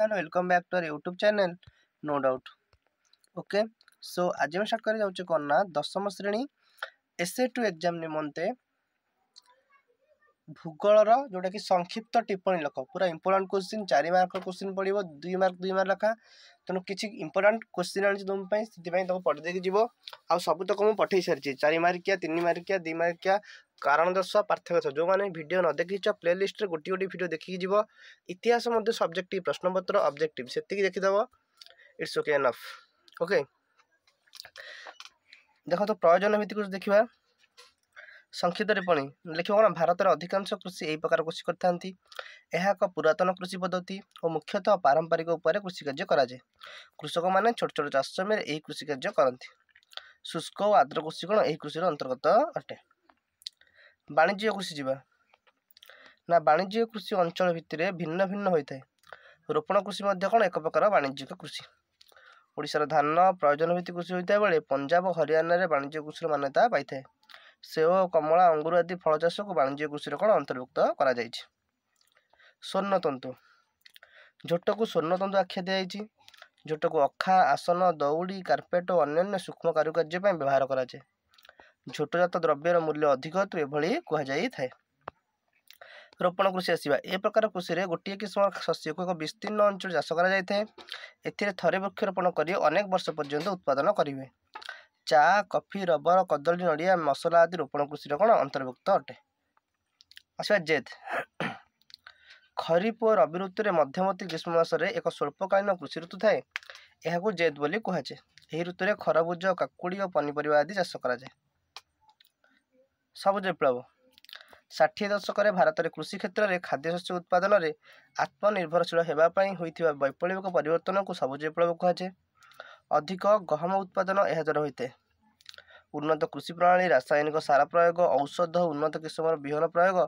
and welcome back to our youtube channel no doubt okay so আজ আমি start করে যাচ্ছি কোন না দশম শ্রেণী এসএ টু এক্সাম নিমন্তে ভূগোলর যেটা কি সংক্ষিপ্ত টিপ্পণী লেখ পুরা ইম্পর্টাট কোশ্চিন চারি মার্কর কোশ্চিন পড়ব দুই মার্ক দুই মার্ক লেখা তেমন কিছু ইম্পর্টাট কোশ্চিন আনিছি তুম পাই সেপাই তাকে পড়ি দেখি যাব আবু সবুতক মু পঠাই সারিছি চারি মার্কিয়া তিন মার্কিয়া দুই মার্কিয়া କାରଣ ଦର୍ଶୁଆ ପାର୍ଥକ୍ୟ ଥାଉ ଯେଉଁମାନେ ଭିଡ଼ିଓ ନ ଦେଖିଛ ପ୍ଲେଲିଷ୍ଟରେ ଗୋଟିଏ ଗୋଟିଏ ଭିଡ଼ିଓ ଦେଖିକି ଯିବ ଇତିହାସ ମଧ୍ୟ ସବଜେକ୍ଟିଭ ପ୍ରଶ୍ନପତ୍ର ଅବଜେକ୍ଟିଭ ସେତିକି ଦେଖିଦେବ ଇଟ୍ସ ଓକେ ଏନଫ୍ ଓକେ ଦେଖ ତ ପ୍ରୟୋଜନ ଭିତ୍ତିକୁ ଦେଖିବା ସଂକ୍ଷିପ୍ତରେ ପୁଣି ଲେଖିବ କ'ଣ ଭାରତର ଅଧିକାଂଶ କୃଷି ଏହି ପ୍ରକାର କୃଷି କରିଥାନ୍ତି ଏହା ଏକ ପୁରାତନ କୃଷି ପଦ୍ଧତି ଓ ମୁଖ୍ୟତଃ ପାରମ୍ପରିକ ଉପାୟରେ କୃଷି କାର୍ଯ୍ୟ କରାଯାଏ କୃଷକମାନେ ଛୋଟ ଛୋଟ ଚାଷ ଜମିରେ ଏହି କୃଷି କାର୍ଯ୍ୟ କରନ୍ତି ଶୁଷ୍କ ଓ ଆଦ୍ର କୃଷି କ'ଣ ଏହି କୃଷିର ଅନ୍ତର୍ଗତ ଅଟେ ବାଣିଜ୍ୟ କୃଷି ଯିବା ନା ବାଣିଜ୍ୟ କୃଷି ଅଞ୍ଚଳ ଭିତରେ ଭିନ୍ନ ଭିନ୍ନ ହୋଇଥାଏ ରୋପଣ କୃଷି ମଧ୍ୟ କ'ଣ ଏକ ପ୍ରକାର ବାଣିଜ୍ୟିକ କୃଷି ଓଡ଼ିଶାର ଧାନ ପ୍ରୟୋଜନ ଭିତ୍ତିକ କୃଷି ହୋଇଥିବା ବେଳେ ପଞ୍ଜାବ ଓ ହରିୟାଣାରେ ବାଣିଜ୍ୟ କୃଷିର ମାନ୍ୟତା ପାଇଥାଏ ସେଓ କମଳା ଅଙ୍ଗୁର ଆଦି ଫଳ ଚାଷକୁ ବାଣିଜ୍ୟ କୃଷିରେ କ'ଣ ଅନ୍ତର୍ଭୁକ୍ତ କରାଯାଇଛି ସ୍ୱର୍ଣ୍ଣତନ୍ତୁ ଝୋଟକୁ ସ୍ୱର୍ଣ୍ଣତନ୍ତୁ ଆଖ୍ୟା ଦିଆଯାଇଛି ଝୋଟକୁ ଅଖା ଆସନ ଦଉଡ଼ି କାର୍ପେଟ୍ ଓ ଅନ୍ୟାନ୍ୟ ସୂକ୍ଷ୍ମ କାରୁକାର୍ଯ୍ୟ ପାଇଁ ବ୍ୟବହାର କରାଯାଏ ଝୋଟଜାତ ଦ୍ରବ୍ୟର ମୂଲ୍ୟ ଅଧିକ ହେତୁ ଏଭଳି କୁହାଯାଇଥାଏ ରୋପଣ କୃଷି ଆସିବା ଏ ପ୍ରକାର କୃଷିରେ ଗୋଟିଏ କିସମ ଶସ୍ୟକୁ ଏକ ବିସ୍ତୀର୍ଣ୍ଣ ଅଞ୍ଚଳ ଚାଷ କରାଯାଇଥାଏ ଏଥିରେ ଥରେ ବୃକ୍ଷରୋପଣ କରି ଅନେକ ବର୍ଷ ପର୍ଯ୍ୟନ୍ତ ଉତ୍ପାଦନ କରିବେ ଚା କଫି ରବର କଦଳୀ ନଡ଼ିଆ ମସଲା ଆଦି ରୋପଣ କୃଷିର କ'ଣ ଅନ୍ତର୍ଭୁକ୍ତ ଅଟେ ଆସିବା ଜେଦ୍ ଖରିପ ଓ ରବି ଋତୁରେ ମଧ୍ୟବର୍ତ୍ତୀ ଗ୍ରୀଷ୍ମ ମାସରେ ଏକ ସ୍ୱଳ୍ପକାଳୀନ କୃଷି ଋତୁ ଥାଏ ଏହାକୁ ଜେଦ୍ ବୋଲି କୁହାଯାଏ ଏହି ଋତୁରେ ଖରଭୁଜ କାକୁଡ଼ି ଓ ପନିପରିବା ଆଦି ଚାଷ କରାଯାଏ ସବୁଜ ବିପ୍ଳବ ଷାଠିଏ ଦଶକରେ ଭାରତରେ କୃଷି କ୍ଷେତ୍ରରେ ଖାଦ୍ୟଶସ୍ୟ ଉତ୍ପାଦନରେ ଆତ୍ମନିର୍ଭରଶୀଳ ହେବା ପାଇଁ ହୋଇଥିବା ବୈପ୍ଳବିକ ପରିବର୍ତ୍ତନକୁ ସବୁଜ ବିପ୍ଳବ କୁହାଯାଏ ଅଧିକ ଗହମ ଉତ୍ପାଦନ ଏହା ଦ୍ୱାରା ହୋଇଥାଏ ଉନ୍ନତ କୃଷି ପ୍ରଣାଳୀ ରାସାୟନିକ ସାର ପ୍ରୟୋଗ ଔଷଧ ଓ ଉନ୍ନତ କିସମର ବିହନ ପ୍ରୟୋଗ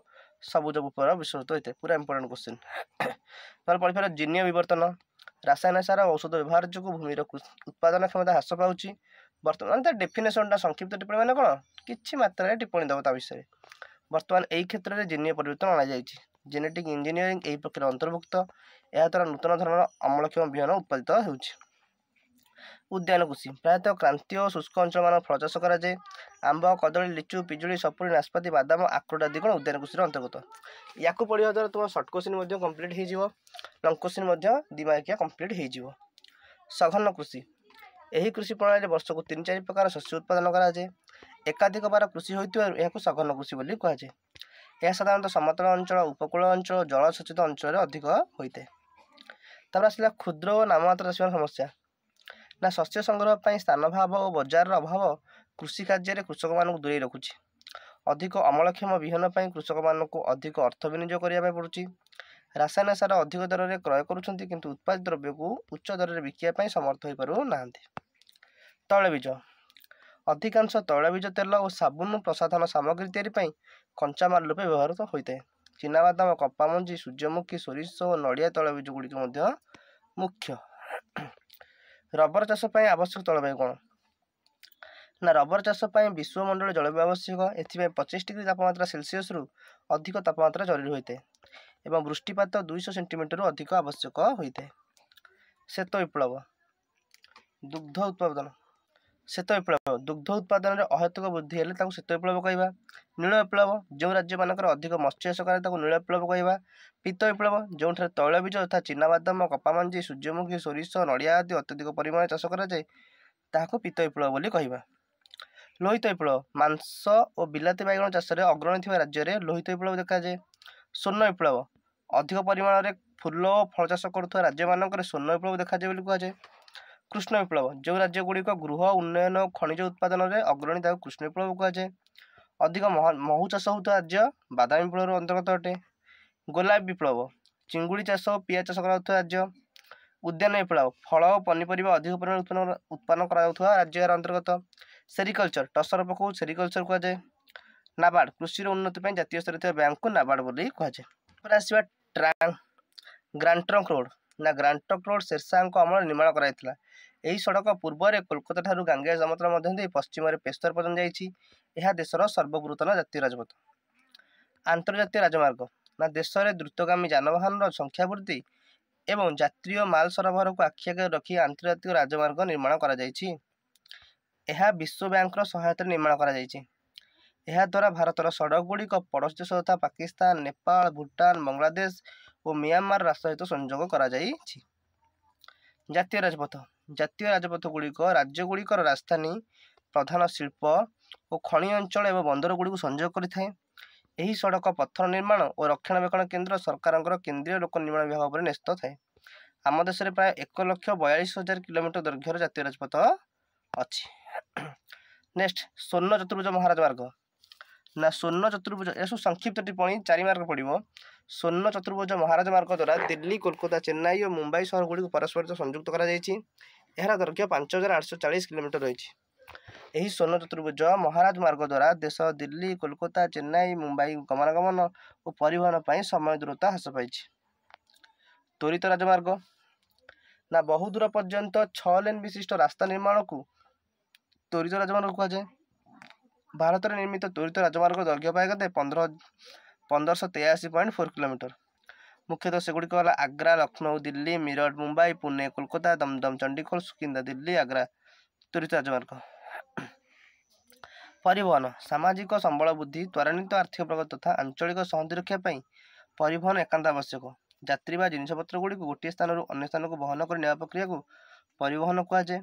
ସବୁଜ ଉପରେ ବିଶ୍ୱସ୍ତ ହୋଇଥାଏ ପୁରା ଇମ୍ପୋର୍ଟାଣ୍ଟ କୋଶ୍ଚିନ୍ ନହେଲେ ପଢ଼ିପାରିବ ଜିନିୟ ବିବର୍ତ୍ତନ ରାସାୟନିକ ସାର ଔଷଧ ବ୍ୟବହାର ଯୋଗୁଁ ଭୂମିର ଉତ୍ପାଦନ କ୍ଷମତା ହ୍ରାସ ପାଉଛି ବର୍ତ୍ତମାନ ତା ଡେଫିନେସନଟା ସଂକ୍ଷିପ୍ତ ଟିପ୍ପଣୀ ମାନେ କ'ଣ କିଛି ମାତ୍ରାରେ ଟିପ୍ପଣୀ ଦେବ ତା ବିଷୟରେ ବର୍ତ୍ତମାନ ଏହି କ୍ଷେତ୍ରରେ ଜିନିଅ ପରିବର୍ତ୍ତନ ଅଣାଯାଇଛି ଜେନେଟିକ୍ ଇଞ୍ଜିନିୟରିଂ ଏହି ପ୍ରକାର ଅନ୍ତର୍ଭୁକ୍ତ ଏହାଦ୍ୱାରା ନୂତନ ଧରଣର ଅମଳକ୍ଷମ ବିହନ ଉତ୍ପାଦିତ ହେଉଛି ଉଦ୍ୟାନ କୃଷି ପ୍ରାୟତଃ କ୍ରାନ୍ତୀୟ ଶୁଷ୍କ ଅଞ୍ଚଳମାନଙ୍କ ଫଳଚାଷ କରାଯାଏ ଆମ୍ବ କଦଳୀ ଲିଚୁ ପିଜୁଳି ସପୁରୀ ନାସପାତି ବାଦାମ ଆକ୍ରୋଟ ଆଦି କ'ଣ ଉଦ୍ୟାନ କୃଷିର ଅନ୍ତର୍ଗତ ୟାକୁ ପଢ଼ିବା ଦ୍ୱାରା ତୁମ ସର୍ଟ କୋଶ୍ଚିନ୍ ମଧ୍ୟ କମ୍ପ୍ଲିଟ୍ ହୋଇଯିବ ଲଙ୍ଗ କୋଶ୍ଚିନ୍ ମଧ୍ୟ ଦିମାଗିଆ କମ୍ପ୍ଲିଟ୍ ହୋଇଯିବ ସଘନ କୃଷି ଏହି କୃଷି ପ୍ରଣାଳୀରେ ବର୍ଷକୁ ତିନି ଚାରି ପ୍ରକାର ଶସ୍ୟ ଉତ୍ପାଦନ କରାଯାଏ ଏକାଧିକ ବାର କୃଷି ହୋଇଥିବାରୁ ଏହାକୁ ସଘନ କୃଷି ବୋଲି କୁହାଯାଏ ଏହା ସାଧାରଣତଃ ସମତଳ ଅଞ୍ଚଳ ଉପକୂଳ ଅଞ୍ଚଳ ଜଳସେଚିତ ଅଞ୍ଚଳରେ ଅଧିକ ହୋଇଥାଏ ତା'ପରେ ଆସିଲା କ୍ଷୁଦ୍ର ଓ ନାମମାତ୍ର ଚାଷୀମାନଙ୍କ ସମସ୍ୟା ନା ଶସ୍ୟ ସଂଗ୍ରହ ପାଇଁ ସ୍ଥାନ ଭାବ ଓ ବଜାରର ଅଭାବ କୃଷି କାର୍ଯ୍ୟରେ କୃଷକମାନଙ୍କୁ ଦୂରେଇ ରଖୁଛି ଅଧିକ ଅମଳକ୍ଷମ ବିହନ ପାଇଁ କୃଷକମାନଙ୍କୁ ଅଧିକ ଅର୍ଥ ବିନିଯୋଗ କରିବା ପାଇଁ ପଡ଼ୁଛି ରାସାୟନିକ ସାର ଅଧିକ ଦରରେ କ୍ରୟ କରୁଛନ୍ତି କିନ୍ତୁ ଉତ୍ପାଦିତ ଦ୍ରବ୍ୟକୁ ଉଚ୍ଚ ଦରରେ ବିକିବା ପାଇଁ ସମର୍ଥ ହୋଇପାରୁନାହାନ୍ତି ତୈଳବୀଜ ଅଧିକାଂଶ ତୈଳବୀଜ ତେଲ ଓ ସାବୁନ ପ୍ରସାଧନ ସାମଗ୍ରୀ ତିଆରି ପାଇଁ କଞ୍ଚାମାଲ ରୂପେ ବ୍ୟବହୃତ ହୋଇଥାଏ ଚିନାବାଦାମ କପାମଞ୍ଜି ସୂର୍ଯ୍ୟମୁଖୀ ସୋରିଷ ଓ ନଡ଼ିଆ ତୈଳବୀଜ ଗୁଡ଼ିକ ମଧ୍ୟ ମୁଖ୍ୟ ରବର ଚାଷ ପାଇଁ ଆବଶ୍ୟକ ତୈଳବାୟୁ କ'ଣ ନା ରବର ଚାଷ ପାଇଁ ବିଶ୍ୱମଣ୍ଡଳ ଜଳବାୟୁ ଆବଶ୍ୟକ ଏଥିପାଇଁ ପଚିଶ ଡିଗ୍ରୀ ତାପମାତ୍ରା ସେଲସିୟସରୁ ଅଧିକ ତାପମାତ୍ରା ଜରୁରୀ ହୋଇଥାଏ ଏବଂ ବୃଷ୍ଟିପାତ ଦୁଇଶହ ସେଣ୍ଟିମିଟରରୁ ଅଧିକ ଆବଶ୍ୟକ ହୋଇଥାଏ ଶ୍ୱେତ ବିପ୍ଳବ ଦୁଗ୍ଧ ଉତ୍ପାଦନ ଶ୍ୱେତ ବିପ୍ଳବ ଦୁଗ୍ଧ ଉତ୍ପାଦନରେ ଅହେତୁକ ବୃଦ୍ଧି ହେଲେ ତାକୁ ଶ୍ୱେତ ବିପ୍ଳବ କହିବା ନୀଳ ବିପ୍ଳବ ଯେଉଁ ରାଜ୍ୟମାନଙ୍କର ଅଧିକ ମତ୍ସ୍ୟଚାଷ କରେ ତାକୁ ନୀଳ ବିପ୍ଳବ କହିବା ପିତ ବିପ୍ଳବ ଯେଉଁଠାରେ ତୈଳବୀଜ ଯଥା ଚିନାବାଦାମ କପାମଞ୍ଜି ସୂର୍ଯ୍ୟମୁଖୀ ସୋରିଷ ନଡ଼ିଆ ଆଦି ଅତ୍ୟଧିକ ପରିମାଣରେ ଚାଷ କରାଯାଏ ତାହାକୁ ପିତ ବିପ୍ଳବ ବୋଲି କହିବା ଲୋହିତ ବିପ୍ଳବ ମାଂସ ଓ ବିଲାତି ବାଇଗଣ ଚାଷରେ ଅଗ୍ରଣୀ ଥିବା ରାଜ୍ୟରେ ଲୋହିତ ବିପ୍ଳବ ଦେଖାଯାଏ ସ୍ୱର୍ଣ୍ଣ ବିପ୍ଳବ ଅଧିକ ପରିମାଣରେ ଫୁଲ ଓ ଫଳ ଚାଷ କରୁଥିବା ରାଜ୍ୟମାନଙ୍କରେ ସ୍ୱର୍ଣ୍ଣ ବିପ୍ଳବ ଦେଖାଯାଏ ବୋଲି କୁହାଯାଏ କୃଷ୍ଣ ବିପ୍ଳବ ଯେଉଁ ରାଜ୍ୟଗୁଡ଼ିକ ଗୃହ ଉନ୍ନୟନ ଓ ଖଣିଜ ଉତ୍ପାଦନରେ ଅଗ୍ରଣୀ ତାହାକୁ କୃଷ୍ଣ ବିପ୍ଳବ କୁହାଯାଏ ଅଧିକ ମହୁ ଚାଷ ହେଉଥିବା ରାଜ୍ୟ ବାଦାମୀ ବିପ୍ଳବର ଅନ୍ତର୍ଗତ ଅଟେ ଗୋଲାପ ବିପ୍ଳବ ଚିଙ୍ଗୁଡ଼ି ଚାଷ ଓ ପିଆ ଚାଷ କରାଯାଉଥିବା ରାଜ୍ୟ ଉଦ୍ୟାନ ବିପ୍ଳବ ଫଳ ଓ ପନିପରିବା ଅଧିକ ପରିମାଣରେ ଉତ୍ପାଦନ କରାଯାଉଥିବା ରାଜ୍ୟ ଏହାର ଅନ୍ତର୍ଗତ ସେରିକଲଚର ଟସର ପକାଉ ସେରିକଲଚର କୁହାଯାଏ ନାବାର୍ଡ଼ କୃଷିର ଉନ୍ନତି ପାଇଁ ଜାତୀୟ ସ୍ତରରେ ଥିବା ବ୍ୟାଙ୍କକୁ ନାବାର୍ଡ଼ ବୋଲି କୁହାଯାଏ ପରେ ଆସିବା ଟ୍ରାଙ୍ଗ ଗ୍ରାଣ୍ଟ୍ରଙ୍କ ରୋଡ଼ ନା ଗ୍ରାଣ୍ଟ୍ରଙ୍କ ରୋଡ଼ ଶେରଶାହଙ୍କ ଅମଳରେ ନିର୍ମାଣ କରାଯାଇଥିଲା ଏହି ସଡ଼କ ପୂର୍ବରେ କୋଲକାତାଠାରୁ ଗାଙ୍ଗେୟ ଜମତରା ମଧ୍ୟ ଦେଇ ପଶ୍ଚିମରେ ପେସ୍ତର ପର୍ଯ୍ୟନ୍ତ ଯାଇଛି ଏହା ଦେଶର ସର୍ବବୃହତ୍ତମ ଜାତୀୟ ରାଜପଥ ଆନ୍ତର୍ଜାତୀୟ ରାଜମାର୍ଗ ନା ଦେଶରେ ଦ୍ରୁତଗାମୀ ଯାନବାହନର ସଂଖ୍ୟା ବୃଦ୍ଧି ଏବଂ ଜାତୀୟ ମାଲ ସରବରାହକୁ ଆଖି ଆଗରେ ରଖି ଆନ୍ତର୍ଜାତିକ ରାଜମାର୍ଗ ନିର୍ମାଣ କରାଯାଇଛି ଏହା ବିଶ୍ୱ ବ୍ୟାଙ୍କର ସହାୟତାରେ ନିର୍ମାଣ କରାଯାଇଛି ଏହାଦ୍ୱାରା ଭାରତର ସଡ଼କଗୁଡ଼ିକ ପଡ଼ୋଶୀ ଦେଶ ତଥା ପାକିସ୍ତାନ ନେପାଳ ଭୁଟାନ ବାଂଲାଦେଶ ଓ ମିଆଁମାର ରାଷ୍ଟ୍ର ସହିତ ସଂଯୋଗ କରାଯାଇଛି ଜାତୀୟ ରାଜପଥ ଜାତୀୟ ରାଜପଥ ରାଜପଥଗୁଡ଼ିକ ରାଜ୍ୟଗୁଡ଼ିକର ରାଜଧାନୀ ପ୍ରଧାନ ଶିଳ୍ପ ଓ ଖଣି ଅଞ୍ଚଳ ଏବଂ ବନ୍ଦରଗୁଡ଼ିକୁ ସଂଯୋଗ କରିଥାଏ ଏହି ସଡ଼କ ପଥର ନିର୍ମାଣ ଓ ରକ୍ଷଣାବେକ୍ଷଣ କେନ୍ଦ୍ର ସରକାରଙ୍କର କେନ୍ଦ୍ରୀୟ ଲୋକ ନିର୍ମାଣ ବିଭାଗ ଉପରେ ନ୍ୟସ୍ତ ଥାଏ ଆମ ଦେଶରେ ପ୍ରାୟ ଏକ ଲକ୍ଷ ବୟାଳିଶ ହଜାର କିଲୋମିଟର ଦୈର୍ଘ୍ୟର ଜାତୀୟ ରାଜପଥ ଅଛି ନେକ୍ସଟ ସ୍ୱର୍ଣ୍ଣ ଚତୁର୍ଭୁଜ ମହାରାଜ ମାର୍ଗ ନା ସ୍ୱର୍ଣ୍ଣ ଚତୁର୍ଭୁଜ ଏହା ସଂକ୍ଷିପ୍ତଟି ପୁଣି ଚାରି ମାର୍ଗ ପଡ଼ିବ ସ୍ୱର୍ଣ୍ଣ ଚତୁର୍ଭୁଜ ମହାରାଜ ମାର୍ଗ ଦ୍ୱାରା ଦିଲ୍ଲୀ କୋଲକାତା ଚେନ୍ନାଇ ଓ ମୁମ୍ବାଇ ସହରଗୁଡ଼ିକୁ ପରସ୍ପର ସଂଯୁକ୍ତ କରାଯାଇଛି ଏହାର ଦୈର୍ଘ୍ୟ ପାଞ୍ଚ ହଜାର ଆଠଶହ ଚାଳିଶ କିଲୋମିଟର ରହିଛି ଏହି ସ୍ୱର୍ଣ୍ଣ ଚତୁର୍ଭୁଜ ମହାରାଜ ମାର୍ଗ ଦ୍ୱାରା ଦେଶ ଦିଲ୍ଲୀ କୋଲକାତା ଚେନ୍ନାଇ ମୁମ୍ବାଇ ଗମନାଗମନ ଓ ପରିବହନ ପାଇଁ ସମୟ ଦୂରତା ହ୍ରାସ ପାଇଛି ତ୍ୱରିତ ରାଜମାର୍ଗ ନା ବହୁ ଦୂର ପର୍ଯ୍ୟନ୍ତ ଛଅ ଲେନ୍ ବିଶିଷ୍ଟ ରାସ୍ତା ନିର୍ମାଣକୁ ତ୍ୱରିତ ରାଜମାର୍ଗ କୁହାଯାଏ ଭାରତରେ ନିର୍ମିତ ତ୍ୱରିତ ରାଜମାର୍ଗ ଦୈର୍ଘ୍ୟ ପାଇଁ କେତେ ପନ୍ଦର ପନ୍ଦରଶହ ତେୟାଅଶୀ ପଏଣ୍ଟ ଫୋର୍ କିଲୋମିଟର ମୁଖ୍ୟତଃ ସେଗୁଡ଼ିକ ହେଲା ଆଗ୍ରା ଲକ୍ଷ୍ନୌ ଦିଲ୍ଲୀ ମିରଟ ମୁମ୍ବାଇ ପୁନେ କୋଲକାତା ଦମଦମ ଚଣ୍ଡିଖୋଲ ସୁକିନ୍ଦା ଦିଲ୍ଲୀ ଆଗ୍ରା ତ୍ୱରିତ ରାଜମାର୍ଗ ପରିବହନ ସାମାଜିକ ସମ୍ବଳ ବୃଦ୍ଧି ତ୍ୱରାନ୍ୱିତ ଆର୍ଥିକ ପ୍ରଗତି ତଥା ଆଞ୍ଚଳିକ ସହନ୍ତି ରକ୍ଷା ପାଇଁ ପରିବହନ ଏକାନ୍ତ ଆବଶ୍ୟକ ଯାତ୍ରୀ ବା ଜିନିଷପତ୍ର ଗୁଡ଼ିକୁ ଗୋଟିଏ ସ୍ଥାନରୁ ଅନ୍ୟ ସ୍ଥାନକୁ ବହନ କରି ନେବା ପ୍ରକ୍ରିୟାକୁ ପରିବହନ କୁହାଯାଏ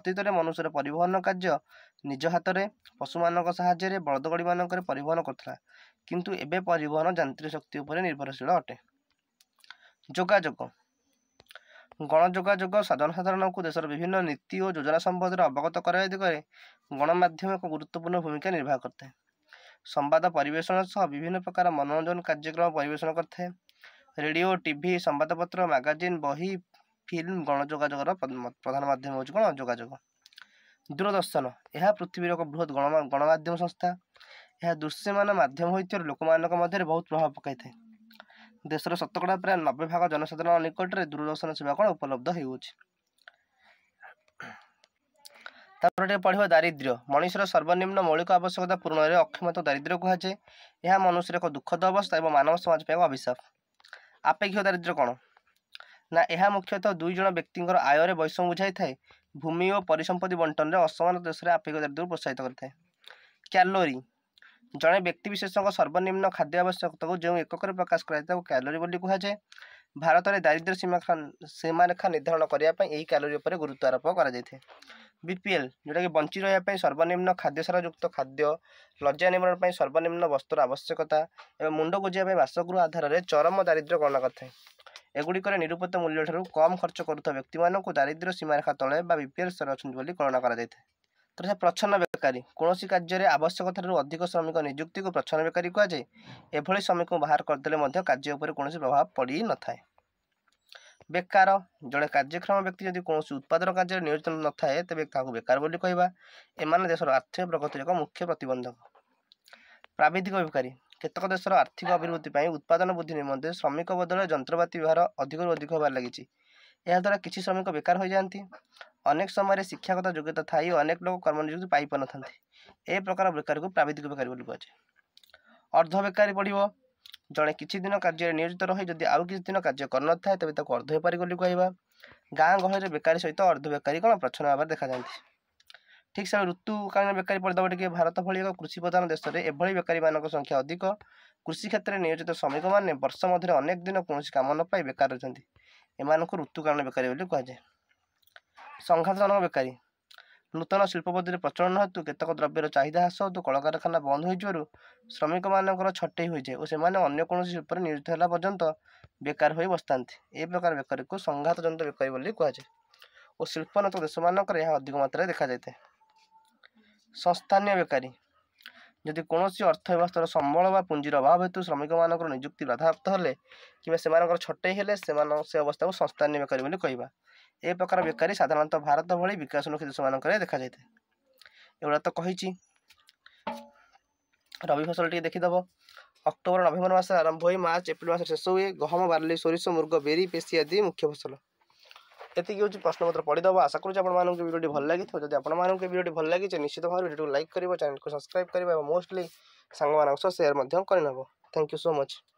ଅତୀତରେ ମନୁଷ୍ୟର ପରିବହନ କାର୍ଯ୍ୟ ନିଜ ହାତରେ ପଶୁମାନଙ୍କ ସାହାଯ୍ୟରେ ବଳଦଗଡ଼ିମାନଙ୍କରେ ପରିବହନ କରୁଥିଲା କିନ୍ତୁ ଏବେ ପରିବହନ ଯାନ୍ତ୍ରିକ ଶକ୍ତି ଉପରେ ନିର୍ଭରଶୀଳ ଅଟେ ଯୋଗାଯୋଗ ଗଣଯୋଗାଯୋଗ ଜନସାଧାରଣଙ୍କୁ ଦେଶର ବିଭିନ୍ନ ନୀତି ଓ ଯୋଜନା ସମ୍ବନ୍ଧରେ ଅବଗତ କରାଇବା ଦିଗରେ ଗଣମାଧ୍ୟମ ଏକ ଗୁରୁତ୍ୱପୂର୍ଣ୍ଣ ଭୂମିକା ନିର୍ବାହ କରିଥାଏ ସମ୍ବାଦ ପରିବେଷଣ ସହ ବିଭିନ୍ନ ପ୍ରକାର ମନୋରଞ୍ଜନ କାର୍ଯ୍ୟକ୍ରମ ପରିବେଷଣ କରିଥାଏ ରେଡ଼ିଓ ଟିଭି ସମ୍ବାଦପତ୍ର ମାଗାଜିନ୍ ବହି ଫିଲ୍ମ ଗଣଯୋଗାଯୋଗର ପ୍ରଧାନ ମାଧ୍ୟମ ହେଉଛି ଯୋଗାଯୋଗ ଦୂରଦର୍ଶନ ଏହା ପୃଥିବୀର ଏକ ବୃହତ୍ ଗଣମାଧ୍ୟମ ସଂସ୍ଥା ଏହା ଦୃଶ୍ୟମାନ ମାଧ୍ୟମ ହୋଇଥିବାରୁ ଲୋକମାନଙ୍କ ମଧ୍ୟରେ ବହୁତ ପ୍ରଭାବ ପକାଇଥାଏ ଦେଶର ଶତକଡ଼ା ପ୍ରାୟ ନବେ ଭାଗ ଜନସାଧାରଣ ନିକଟରେ ଦୂରଦର୍ଶନ ସେବା କ'ଣ ଉପଲବ୍ଧ ହେଉଅଛି ତାପରେ ଟିକେ ପଢ଼ିବା ଦାରିଦ୍ର୍ୟ ମଣିଷର ସର୍ବନିମ୍ନ ମୌଳିକ ଆବଶ୍ୟକତା ପୂରଣରେ ଅକ୍ଷମତା ଦାରିଦ୍ର୍ୟ କୁହାଯାଏ ଏହା ମନୁଷ୍ୟର ଏକ ଦୁଃଖଦ ଅବସ୍ଥା ଏବଂ ମାନବ ସମାଜ ପାଇଁ ଏକ ଅଭିଶାପ ଆପେକ୍ଷିକ ଦାରିଦ୍ର୍ୟ କ'ଣ ନା ଏହା ମୁଖ୍ୟତଃ ଦୁଇ ଜଣ ବ୍ୟକ୍ତିଙ୍କର ଆୟରେ ବୈଷମ୍ୟ ବୁଝାଇଥାଏ ଭୂମି ଓ ପରିସମ୍ପତ୍ତି ବଣ୍ଟନରେ ଅସମାନ ଦେଶରେ ଆପେକ୍ଷିକ ଦାରିଦ୍ର୍ୟକୁ ପ୍ରୋତ୍ସାହିତ କରିଥାଏ କ୍ୟାଲୋରୀ ଜଣେ ବ୍ୟକ୍ତିବିଶେଷଙ୍କ ସର୍ବନିମ୍ନ ଖାଦ୍ୟ ଆବଶ୍ୟକତାକୁ ଯେଉଁ ଏକକରେ ପ୍ରକାଶ କରାଯାଏ ତାକୁ କ୍ୟାଲୋରୀ ବୋଲି କୁହାଯାଏ ଭାରତରେ ଦାରିଦ୍ର୍ୟ ସୀମା ସୀମାରେଖା ନିର୍ଦ୍ଧାରଣ କରିବା ପାଇଁ ଏହି କ୍ୟାଲୋରୀ ଉପରେ ଗୁରୁତ୍ୱ ଆରୋପ କରାଯାଇଥାଏ ବିପିଏଲ୍ ଯେଉଁଟାକି ବଞ୍ଚି ରହିବା ପାଇଁ ସର୍ବନିମ୍ନ ଖାଦ୍ୟସାରଯୁକ୍ତ ଖାଦ୍ୟ ଲଜ୍ଜା ନିବାରଣ ପାଇଁ ସର୍ବନିମ୍ନ ବସ୍ତୁର ଆବଶ୍ୟକତା ଏବଂ ମୁଣ୍ଡ ଗୁଜିବା ପାଇଁ ବାସଗୃହ ଆଧାରରେ ଚରମ ଦାରିଦ୍ର୍ୟ ଗଣନା କରିଥାଏ ଏଗୁଡ଼ିକରେ ନିରୂପିତ ମୂଲ୍ୟଠାରୁ କମ୍ ଖର୍ଚ୍ଚ କରୁଥିବା ବ୍ୟକ୍ତିମାନଙ୍କୁ ଦାରିଦ୍ର୍ୟ ସୀମାରେଖା ତଳେ ବା ବିପିଏଲ୍ ସ୍ତରରେ ଅଛନ୍ତି ବୋଲି ଗଣନା କରାଯାଇଥାଏ ତଥା ପ୍ରଚ୍ଛନ୍ନ ବେକାରୀ କୌଣସି କାର୍ଯ୍ୟରେ ଆବଶ୍ୟକତାଠାରୁ ଅଧିକ ଶ୍ରମିକ ନିଯୁକ୍ତିକୁ ପ୍ରଚ୍ଛନ୍ନ ବେକାରୀ କୁହାଯାଏ ଏଭଳି ଶ୍ରମିକଙ୍କୁ ବାହାର କରିଦେଲେ ମଧ୍ୟ କାର୍ଯ୍ୟ ଉପରେ କୌଣସି ପ୍ରଭାବ ପଡ଼ିନଥାଏ ବେକାର ଜଣେ କାର୍ଯ୍ୟକ୍ଷମ ବ୍ୟକ୍ତି ଯଦି କୌଣସି ଉତ୍ପାଦନ କାର୍ଯ୍ୟରେ ନିୟୋଜିତ ନଥାଏ ତେବେ ତାହାକୁ ବେକାର ବୋଲି କହିବା ଏମାନେ ଦେଶର ଆର୍ଥିକ ପ୍ରଗତିର ଏକ ମୁଖ୍ୟ ପ୍ରତିବନ୍ଧକ ପ୍ରାବିଧିକ ବେକାରୀ କେତେକ ଦେଶର ଆର୍ଥିକ ଅଭିବୃଦ୍ଧି ପାଇଁ ଉତ୍ପାଦନ ବୃଦ୍ଧି ନିମନ୍ତେ ଶ୍ରମିକ ବଦଳରେ ଯନ୍ତ୍ରପାତି ବ୍ୟବହାର ଅଧିକରୁ ଅଧିକ ହେବାରେ ଲାଗିଛି ଏହାଦ୍ୱାରା କିଛି ଶ୍ରମିକ ବେକାର ହୋଇଯାଆନ୍ତି ଅନେକ ସମୟରେ ଶିକ୍ଷାଗତ ଯୋଗ୍ୟତା ଥାଇ ଅନେକ ଲୋକ କର୍ମନିଯୁକ୍ତି ପାଇପାରୁନଥାନ୍ତି ଏ ପ୍ରକାର ବେକାରୀକୁ ପ୍ରାବିଧିକ ବେକାରୀ ବୋଲି କୁହାଯାଏ ଅର୍ଦ୍ଧ ବେକାରୀ ବଢ଼ିବ ଜଣେ କିଛି ଦିନ କାର୍ଯ୍ୟରେ ନିୟୋଜିତ ରହି ଯଦି ଆଉ କିଛି ଦିନ କାର୍ଯ୍ୟ କରିନଥାଏ ତେବେ ତାକୁ ଅର୍ଦ୍ଧ ବେପାରୀ ବୋଲି କହିବା ଗାଁ ଗହଳିରେ ବେକାରୀ ସହିତ ଅର୍ଦ୍ଧ ବେକାରୀ କ'ଣ ପ୍ରଚ୍ଛନ୍ନ ଭାବରେ ଦେଖାଯାନ୍ତି ଠିକ୍ ସମୟ ଋତୁକାଳୀନ ବେକାରୀ ପଡ଼ିଦେବ ଟିକେ ଭାରତ ଭଳି ଏକ କୃଷି ପ୍ରଧାନ ଦେଶରେ ଏଭଳି ବେକାରୀମାନଙ୍କ ସଂଖ୍ୟା ଅଧିକ କୃଷି କ୍ଷେତ୍ରରେ ନିୟୋଜିତ ଶ୍ରମିକମାନେ ବର୍ଷ ମଧ୍ୟରେ ଅନେକ ଦିନ କୌଣସି କାମ ନ ପାଇ ବେକାର ଅଛନ୍ତି ଏମାନଙ୍କୁ ଋତୁକାଳୀନ ବେକାରୀ ବୋଲି କୁହାଯାଏ ସଂଘାତଜନକ ବେକାରୀ ନୂତନ ଶିଳ୍ପପତିରେ ପ୍ରଚଳନ ହେତୁ କେତେକ ଦ୍ରବ୍ୟର ଚାହିଦା ହ୍ରାସ ହେତୁ କଳକାରଖାନା ବନ୍ଦ ହୋଇଯିବାରୁ ଶ୍ରମିକମାନଙ୍କର ଛଟେଇ ହୋଇଯାଏ ଓ ସେମାନେ ଅନ୍ୟ କୌଣସି ଶିଳ୍ପରେ ନିୟୋଜିତ ହେଲା ପର୍ଯ୍ୟନ୍ତ ବେକାର ହୋଇ ବସିଥାନ୍ତି ଏହି ପ୍ରକାର ବେକାରୀକୁ ସଂଘାତ ଜନିତ ବେକାରୀ ବୋଲି କୁହାଯାଏ ଓ ଶିଳ୍ପନତ ଦେଶମାନଙ୍କରେ ଏହା ଅଧିକ ମାତ୍ରାରେ ଦେଖାଯାଇଥାଏ ସଂସ୍ଥାନୀୟ ବେକାରୀ ଯଦି କୌଣସି ଅର୍ଥ ବ୍ୟବସ୍ଥାର ସମ୍ବଳ ବା ପୁଞ୍ଜିର ଅଭାବ ହେତୁ ଶ୍ରମିକମାନଙ୍କର ନିଯୁକ୍ତି ବାଧାପ୍ରାପ୍ତ ହେଲେ କିମ୍ବା ସେମାନଙ୍କର ଛଟେଇ ହେଲେ ସେମାନ ସେ ଅବସ୍ଥାକୁ ସଂସ୍ଥାନୀୟ ବେକାରୀ ବୋଲି କହିବା ଏ ପ୍ରକାର ବେକାରୀ ସାଧାରଣତଃ ଭାରତ ଭଳି ବିକାଶମୁଖୀ ଦେଶମାନଙ୍କରେ ଦେଖାଯାଇଥାଏ ଏଗୁଡ଼ା ତ କହିଛି ରବି ଫସଲ ଟିକେ ଦେଖିଦେବ ଅକ୍ଟୋବର ନଭେମ୍ବର ମାସରେ ଆରମ୍ଭ ହୋଇ ମାର୍ଚ୍ଚ ଏପ୍ରିଲ ମାସରେ ଶେଷ ହୁଏ ଗହମ ବାର୍ଲି ସୋରିଷ ମୁଗ ବେରି ପେଶି ଆଦି ମୁଖ୍ୟ ଫସଲ ଏତିକି ହେଉଛି ପ୍ରଶ୍ନପତ୍ର ପଢ଼ିଦେବ ଆଶା କରୁଛି ଆପଣମାନଙ୍କୁ ଭିଡ଼ିଓଟି ଭଲ ଲାଗିଥିବ ଯଦି ଆପଣମାନଙ୍କୁ ଭିଡ଼ିଓଟି ଭଲ ଲାଗିଛି ନିଶ୍ଚିତ ଭାବରେ ଭିଡ଼ିଓକୁ ଲାଇକ୍ କରିବ ଚ୍ୟାନେଲକୁ ସବସ୍କ୍ରାଇବ୍ କରିବ ଏବଂ ମୋଷ୍ଟଲି ସାଙ୍ଗମାନଙ୍କ ସହ ସେୟାର ମଧ୍ୟ କରିନେବ ଥ୍ୟାଙ୍କ ୟୁ ସୋ ମଚ୍